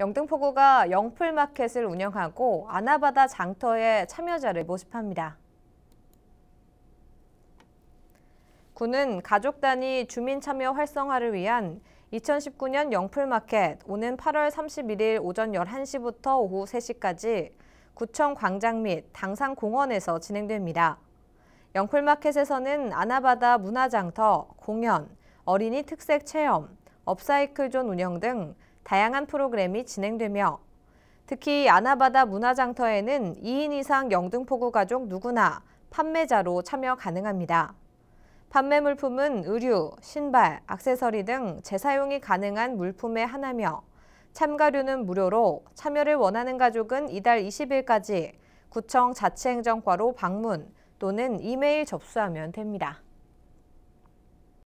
영등포구가 영풀마켓을 운영하고 아나바다 장터에 참여자를 모집합니다. 구는 가족 단위 주민 참여 활성화를 위한 2019년 영풀마켓 오는 8월 31일 오전 11시부터 오후 3시까지 구청 광장 및 당산 공원에서 진행됩니다. 영풀마켓에서는 아나바다 문화장터, 공연, 어린이 특색 체험, 업사이클존 운영 등 다양한 프로그램이 진행되며 특히 아나바다 문화장터에는 2인 이상 영등포구 가족 누구나 판매자로 참여 가능합니다. 판매 물품은 의류, 신발, 악세서리 등 재사용이 가능한 물품의 하나며 참가료는 무료로 참여를 원하는 가족은 이달 20일까지 구청 자치행정과로 방문 또는 이메일 접수하면 됩니다.